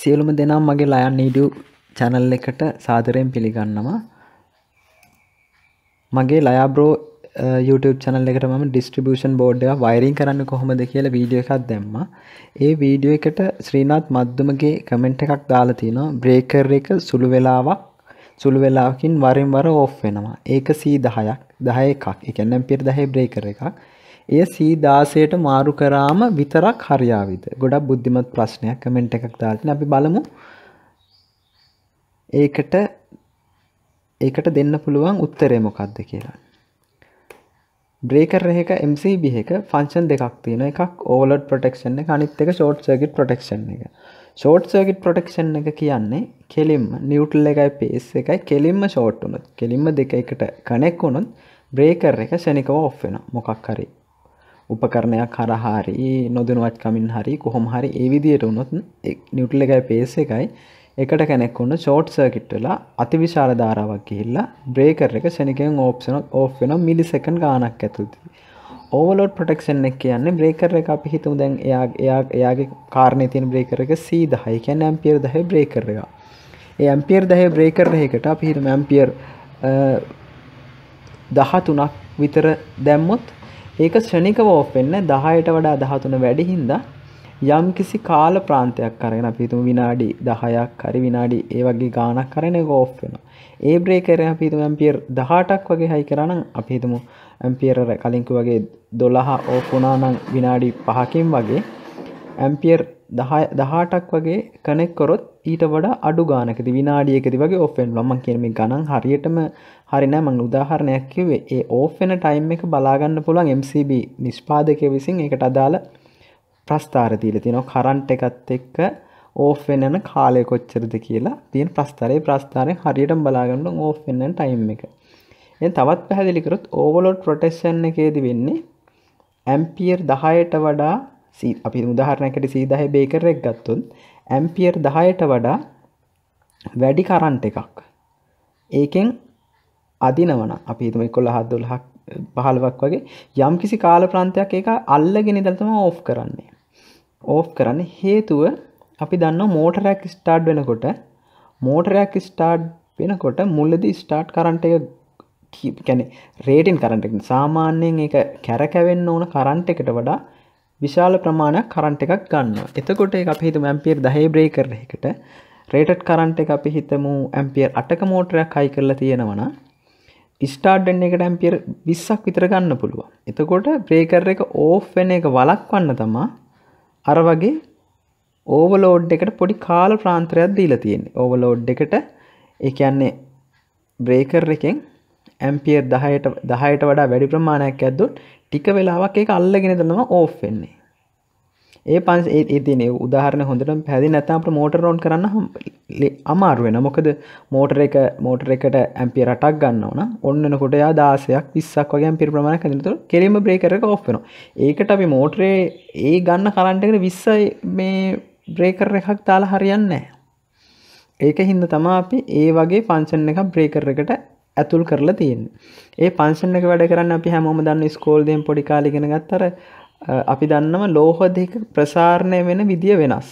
සියලුම දෙනම් මගේ lion නීඩු channel එකට සාදරයෙන් පිළිගන්නවා මගේ ලයාබ්‍රෝ YouTube චැනල් එකට මම ඩිස්ට්‍රිබියුෂන් බෝඩ් එක වයරින් කරන්න කොහොමද කියලා වීඩියෝ එකක් දැම්මා. ඒ වීඩියෝ එකට ශ්‍රීනාත් මද්දුමගේ කමෙන්ට් එකක් දාලා තිනවා බ්‍රේකර් එක සුළු වෙලාවක් සුළු වෙලාවකින් වරින් වර ඕෆ් වෙනවා. ඒක C10ක් 10 එකක්. ඒ කියන්නේ ඇම්පියර් 10 බ්‍රේකර් එකක්. එය සීදාසයට මාරු කරාම විතරක් හරියාවිද ගොඩක් බුද්ධිමත් ප්‍රශ්නයක් කමෙන්ට් එකක් දාලා අපි බලමු ඒකට ඒකට දෙන්න පුළුවන් උත්තරේ මොකක්ද කියලා බ්‍රේකර් එක MCB එක ෆන්ක්ෂන් දෙකක් තියෙනවා එකක් ඕවර්ලෝඩ් ප්‍රොටෙක්ෂන් එක අනිත් එක ෂෝට් සර්කිට් ප්‍රොටෙක්ෂන් එක ෂෝට් සර්කිට් ප්‍රොටෙක්ෂන් එක කියන්නේ කෙලින්ම නිව්ට්‍රල් එකයි පේස් එකයි කෙලින්ම ෂෝට් වුණොත් කෙලින්ම දෙක එකට කනෙක් වුණොත් බ්‍රේකර් එක ෂණිකව ඔෆ් වෙනවා මොකක් හරි උපකරණයක් හරහාරි නොදනුවත් කමින් හරි කොහොම හරි ඒ විදියට වුණොත් නිියුටල් එකයි පේස එකයි එකට කැනෙක් වන්න ෂෝට් සර්කිට්ටලා අතිවිශාල ධාරාවක් ගිහිල්ලා බ්‍රේකර එක ෂනිකෙන් ඕප්ෂන ඕප් වෙන මිලිසකන් ගානක් ඇතුති ඕවලෝඩ් ප්‍රටක්ෂන් එක කියන්නේ බ්‍රේකර එක අපි හිතුම් දැන් එයා එයා එයාගේ කාරණය තියෙන බ්‍රේකර එක සීදහයි කියන්න ඇම්පියර් දහ බ්‍රේකර එක ඒ ඇම්පියර් දහ බ්‍රේකර එකට අපි හිතමු ඇම්පියර් 13ක් විතර දැම්මොත් ඒක ශ්‍රණිකව ඔපෙන්න දහයට වඩා දහතුන වැඩිහින්ද යම් කිසි කාල ප්‍රාන්තයක් කරගෙන පිතුම විනාඩි දහයක් හරි විනාඩි ඒ වගේ ගානක් කරන ගෝෆ් වෙන ඒ බ්‍රේකරය පිතුම ඇම්පියර් දහටක් වගේ හයි කරනම් අපිහිතුමු ඇම්පියරර කලින්කු වගේ දොළහා ඕපුනානං විනාඩි පහකින් වගේ ඇම්පියර් දහටක් වගේ කනෙක් කොරොත් ඊට වඩා අඩු ගානකති විනාඩියකති වගේ ඔෆෙන් ලොම කියනම ගණන් හරියටම හරින මං උදාහරණයක් කිවේ ඒ ඕෆෙන ටයිම් එක බලාගන්න පුළුවන් MCB නිෂ්පාදකය විසින් එකට අදාළ ප්‍රස්ථාරතිීල තිනො කරන්ට් එකත් එක්ක ඕෆෙන්න්න කාලය කොච්චරද කියලා තියන් ප්‍රස්ථරය ප්‍රස්ථාරය හරියට බලාගන්න ඕෆෙන්න්න ටයිම් එක එ තවත් පැහැදිලිකරොත් ඕවලොඩ් ප්‍රොටෙක්ෂන් එකේද වෙන්නේ ඇම්පියර් දහයට වඩා අපි උදාහරණකට සීදහ බේකරෙක් ගත්තුන් ඇම්පියර් දහයට වඩා වැඩි කරන්ට එකක් ඒකෙන් අදිනවන අපි තුම කොල්ල හදදුල්හක් පහලවක් වගේ යම් කිසි කාල ප්‍රන්තයක් ඒක අල්ලගෙන දල්තම ඕෆ් කරන්නේ ඕෆ් කරන්න හේතුව අපි දන්න මෝටරයක් ස්ටාඩ් වෙනකොට මෝටරයක් ස්ටාඩ් වෙනකොට මුල්ලද ස්ටාට් කරන්ට එක කැනෙ රේටන් කරට සාමාන්‍යයෙන් ඒ කැරකැවෙන්න ඕන කරන්ට එකට වඩා විශාල ප්‍රමාණයක් කරන්ට එකක් ගන්න එතකොට එක අපිහිතු ඇම්පියර් දහහි බ්‍රේ කර එකට රේටඩ් කරන්ට එක අපි හිතමු ඇම්පියර් අටක මෝටරයක් අයි කරලා තියෙනවනා ස්ටාඩ්ඩන්න එකට ඇම්පියර් විස්සක් විතර ගන්න පුළුවන් එතකොට ප්‍රේකර එක ඕෆ්වෙන එක වලක්වන්න තමා අර වගේ ඕවලෝඩ් එකට පොඩි කාල ප්‍රාන්ත්‍රයක් දීලා තියෙන්නේ ඕවලෝඩ් එකට ඒ කියන්නේ බ්‍රේකර් එකෙන් ඇම්පියර් දහයට දහයට වඩා වැඩි ප්‍රමාණයක් ඇද්දොත් ටික වෙලාවක් ඒක අල්ලගෙන තමයි ඕෆ් වෙන්නේ ඒ පන්ස ඒතින උදාහරන හොඳට පැදි නැතම මෝටර් රෝන් කරන්න අමාරුවෙන මොකද මෝටර එක මෝටර එකට ඇම්පිය රටක් ගන්න ඕන ඔන්නනකොට යා දාසයක් විස්සක් වගේ පිර ප්‍රමාණ කැනතු කෙරීම බ්‍රේකර එක ඔ්ෙන ඒකට අපි මෝටරේ ඒ ගන්න කරන්ටකට විස්සයි මේ බ්‍රේකර එකක් තාලා හරියන්න ඒක හින්ද තමා අපි ඒ වගේ පංචන් එක බ්‍රේකර එකට ඇතුල් කරලා තියෙන් ඒ පංශන එක වැඩ කරන්න අපි හැමෝම දන්න ස්කෝල්දයෙන් පොඩිකාලිගෙන ගත්තර අපි දන්නම ලෝහ දෙක ප්‍රසාරණය වෙන විදිිය වෙනස්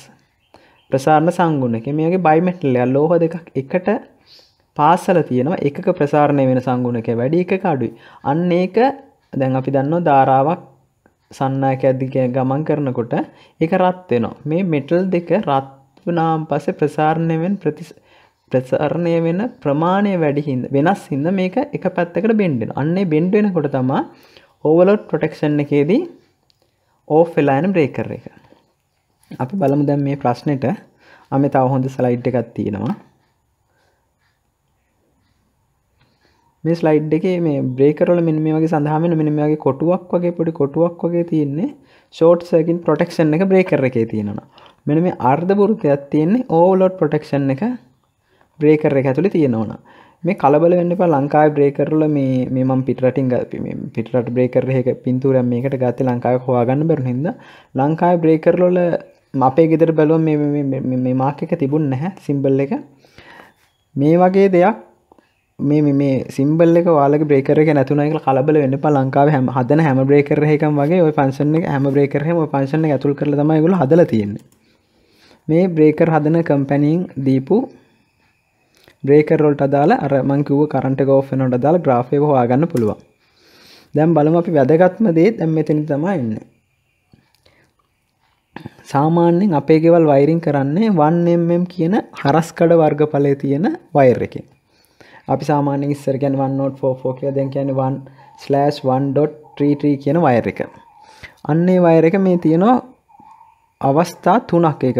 ප්‍රසාරණ සංගුණ එක මේගේ බයිමටල්ලය ලෝහ දෙකක් එකට පාසල තියෙනවා එක ප්‍රසාරණය වෙන සංගුණක වැඩි එක අඩුයි අන්න ඒක දැන් අපි දන්න ධාරාවක් සන්නයක ඇද්දික ගමන් කරනකොට එක රත්වෙනවා මේ මෙටල් දෙක රත් වනාම් පස ප්‍රසාරණයෙන් ප්‍රතිස් ප්‍රසරණය වෙන ප්‍රමාණය වැඩිහින්ද වෙනස් හින්ද මේක එක පැත්තකට බෙන්ඩෙන අන්නේ බෙන්ඩ වෙනකොට තමා ඕවලොට් ප්‍රොටෙක්ෂන් එකේදී ඕෆෙලායන බ්‍රේකර එක අපි බලමු දැන් මේ ප්‍රශ්නෙට අම තව හොඳ ස්ලයිඩ් එකක් තියෙනවා මේ ස්ලයිඩ් එකේ මේ බ්‍රේකරල මෙන්න මේ වගේ සඳහමෙන මෙන්න මේ වගේ කොටුවක් වගේ පොඩි කොටුවක් වගේ තියෙන්නේ ෂෝට් සර්කිට් ප්‍රොටෙක්ෂන් එක බ්‍රේකර් එකේ තියෙනවා මෙන්න මේ අර්ධ වෘතයක් තියෙන්නේ ඕවර්ලෝඩ් ප්‍රොටෙක්ෂන් එක බ්‍රේකර් එක ඇතුලේ තියෙනවා මේ කලබල වෙන්න ලංකා ග්‍රේකරල මේ මෙම පිටරටින් පිටට බ්‍රේකරහෙක පින්තුර මේකට ගත්ත ලංකාය හවාගන්න බැරු හිද ලංකා බ්‍රේකරලොල අපේ ගෙදර බැලුව මේ මාකක තිබුන් නැහැ සිම්බල් එක මේ වගේ දෙයක් මේ මේ සිම්බල්ල වාල බ්‍රේකර නැතුනක කලබල වෙන්න ලංකාව හැම හදන හැම බ්‍රේකරහකම් වගේ ඔය පන්සන හැම බ්‍රේකරහම පංශන ඇතුල් කරල තමයිගුල හදල තියෙන්නේ මේ බ්‍රේකර් හදන කම්පැනීන් දීපු බ්‍රේකරොල්ට අදාල අරමංකිව කරට ගෝෆනොට දාල ග්‍රාෆය හවාගන්න පුළුවන් දැම් බලම අපි වැදගත්ම දේ දැම් මෙතනි තමා එන්න සාමාන්‍යෙන් අපේ ගෙවල් වෛරිං කරන්නේ 1mm කියන හරස්කඩ වර්ග පලය තියෙන වෛර් එකින් අපි සාමාන්‍යෙන් ඉස්සර ගැන් 1.44 කියලා දැන් කියන්නේ 1/1.33 කියන වෛර් එක අන්නේ වෛර එක මේ තියෙනවා අවස්ථා තුනක් එක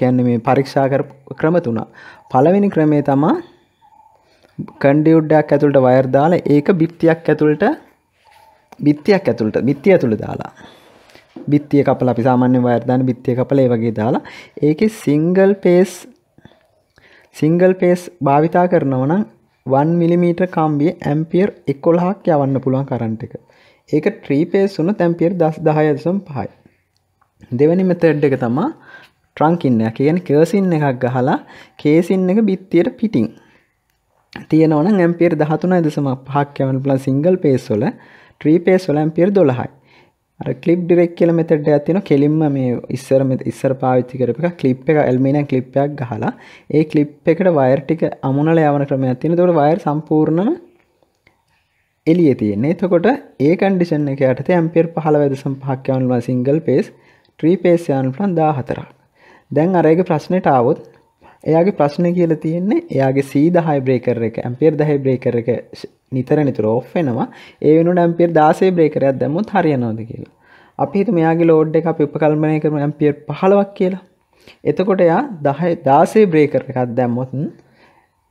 කැන්න මේ පරීක්ෂා කර ක්‍රම තුනා පළවෙනි ක්‍රමේ තමා කන්ඩියුඩ්ඩයක් ඇතුළට වයර් දාලා ඒක බිත්තියක් ඇතුළට බිත්තියක් ඇතුළට බිත්තිය ඇතුළ දාලා බිත්තිය කපල අපි සාමාන්‍ය වයර් දාන බිත්තිය කපල ඒ වගේ දාලා ඒකේ සිංගල් පේස් සිංගල් පේස් භාවිතා කරනව නම් 1 mm කම්බියේ ඇම්පියර් 11ක් යවන්න පුළුවන් කරන්ට් එක. ඒක 3 phase වුණොත් ඇම්පියර් 10.5යි. දෙවෙනි මෙතඩ් එක තමා ට්‍රංකින්න කියන කර්සින් එකක් ගහලා කේසින් එක බිත්තියට පිටිං තියෙනවන ඇම්පියර් දහතුන දෙසම පහක් යවන පුලන් සිංගල් පේස්වල ට්‍රීපේස් වල ඇම්පියර් දොළහයි අර කලිප් ඩිරෙක් කියල මෙතට ඇතින කෙලින්ම මේ ඉස්සරම ඉස්සර පාවිච්චි කරප කලිප් එක ඇල්මින කලිප්යක් ගහලා ඒ කලිප් එකට වයර් ටික අමුණල යවන ක්‍රම ඇතින තොට වයර් සම්පූර්ණම එලිය තියන්නේ තකොට ඒ කන්ඩිෂන් එක ඇයට ඇම්පියර් පහළ වැදසම් පහක්්‍යවන්වා සිංගල් පේස් ට්‍රී පේස්යන් ලන් දා හතරක් දැන් අරයක ප්‍රශ්නයට ආවොත් එයාගේ ප්‍රශ්න කියල තියෙන්නේ එයාගේ සීද හයිබ්‍රේකර එක ඇම්පියර් දහයි බ්‍රේකර එක නිතර නිතුර ඔ් වෙනවා ඒ වනු ඇම්පියර් දාසේ බ්‍රේකරයක් දැමුත් හරියනෝද කියලා අපි හිත මෙයාගේ ලෝඩ් එක අපි උපකල්මනය කරම ඇම්පියර් පහලවක් කියලා එතකොට එයා දහයි දාසේ බ්‍රේකර එකක් දැම්මොතුන්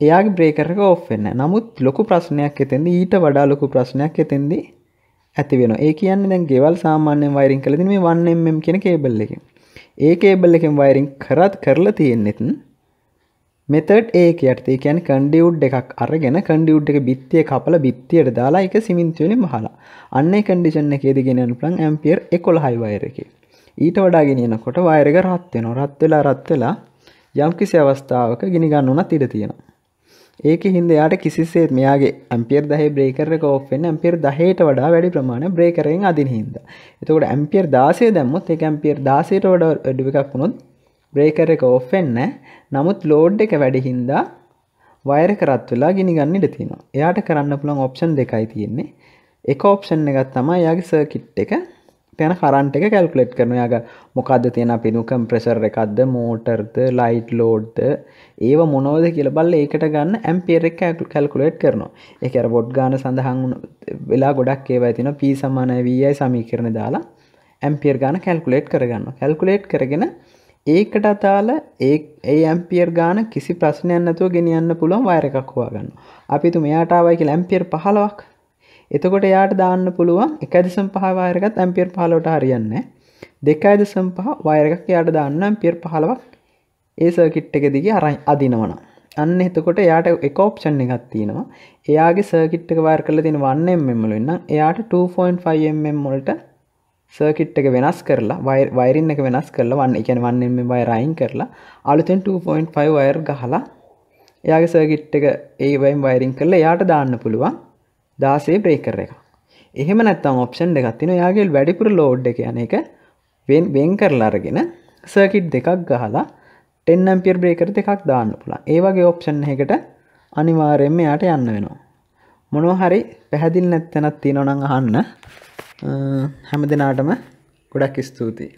එයාගේ බ්‍රේකරක ඔ්වෙන්න නමුත් ලොකු ප්‍රශ්නයක් එතෙන්ද ඊට වඩා ලොකු ප්‍රශ්නයක් එතෙන්දී ඇති වෙන ඒ කියන්න දැන් ගෙවල් සාමාන්‍යෙන් වයිරින් කලද මේ වන්නම් කෙන කේබල්ලකින් ඒ කේබල් එකෙන් වයිරිං කරත් කරලා තියෙන්නෙත් මෙතට ඒක යටතේ කියැන් කඩියුඩ් එකක් අරගෙන කඩියුඩ් එක බිත්තිය කපල බිත්තියට දාලා එක සිමින්තිවනි මහලා අන්න කඩිෂන් එකේද ගෙනන ප්‍රං ඇම්පියර් එකොළ හයිවයරක ඊට වඩා ගෙනන කොට වයරක රත්වෙන රත්වෙලා රත්වෙලා යම්කිසි අවස්ථාවක ගිනිගන්න වනත් ඉඩ තියෙනවා ඒක හින්ද යාට කිසිසේත් මෙයාගේ ඇම්පියර් දහේ බ්‍රේකර කෝපෙන් ඇම්පියර් දහයට වඩා වැඩි ප්‍රමාණ බ්‍රේකරෙන් අදින හින්ද එතකොට ඇම්පියර් දාසය දැම්මුත් ඒ ඇම්පියර් දාසයට වඩ වැඩි එකක් වුණොත් බ්‍රේකර එක ඔෆෙන්න නමුත් ලෝඩ් එක වැඩි හින්දා වයර කරත් වෙලා ගිනිගන්න ඉඩ තියෙනවා එයාට කරන්න පුළුවන් ඔප්ෂන් දෙකයි තියෙන්නේ එක ඔප්ෂන් එකත් තමයි යාගේ සර්කිට් එක යන කරන්ට එක කැල්කුලෙට් කරන යග මොකක්ද තියෙන පිනුකම් ප්‍රෙසර් එකක්ද මෝටර්ද ලයිට් ලෝඩ්ද ඒව මොනෝද කියල බල්ල ඒකට ගන්න ඇම්පියරෙක් කැල්කුලේට් කරනවා එක අර බොඩ් ගාන සඳහන් වෙලා ගොඩක් ඒව ඇතින පී සමාන වීයි සමී කරන දාලා ඇම්පියර් ගාන කැල්කුලේට් කරගන්න කැල්කුලේට් කරගෙන ඒකට අතාල ඒ ඇම්පියර් ගාන කිසි ප්‍රශ්නයන්නතුව ගෙනියන්න පුළුවන් වයර එකක් හවාගන්න අපි තු මෙයාටාවයි කියල ඇම්පියර් පහලවක් එතකොට යාට දාන්න පුළුවන් එකදසම් පහවායරකත් ඇම්පියර් පහලෝට හරියන්න දෙකයිද සම්පහ වයරකක් යාට දාන්නම් පියර් පහලවක් ඒ සර්කිට් එක දිගේ අරයි අදිනවන අන්න එතකොට යාට එක ඔප්ෂන් එකක් තියෙනවා එයාගේ සර්කිට් එක වයර් කරලා තියෙන 1mm වෙන්න එයාට 2.5mm වලට සර්කිට් එක වෙනස් කරලා වයරින් එක වෙනස් කරලා වන්න එකන වන්නෙම බයි රයින් කරලා අලුතෙන් 2.5 වයර් ගහලා එයාගේ සර්කිට් එක ඒ වයිම් වයරින් කරලා එයාට දාන්න පුළුවන් දාසේ බ්‍රේකර එක එහෙම නැත්තම් ඔප්ෂන් දෙගත්තින යාගේ වැඩිපුර ලෝඩ් එක යන එක වෙන් වෙන් කරලාරගෙන සර්කිට් දෙකක් ගහලා ටෙන්නම්පියර් බ්‍රේකර දෙකක් දාන්න පුළන් ඒවගේ ඔප්ෂන් එකට අනිවාරයෙන්ම යාට යන්න වෙනවා මොනෝ හරි පැහැදිල් නැත්තැනත් තියෙනොනං අහන්න හැම දෙනාටම ගොඩක් ස්තුතියි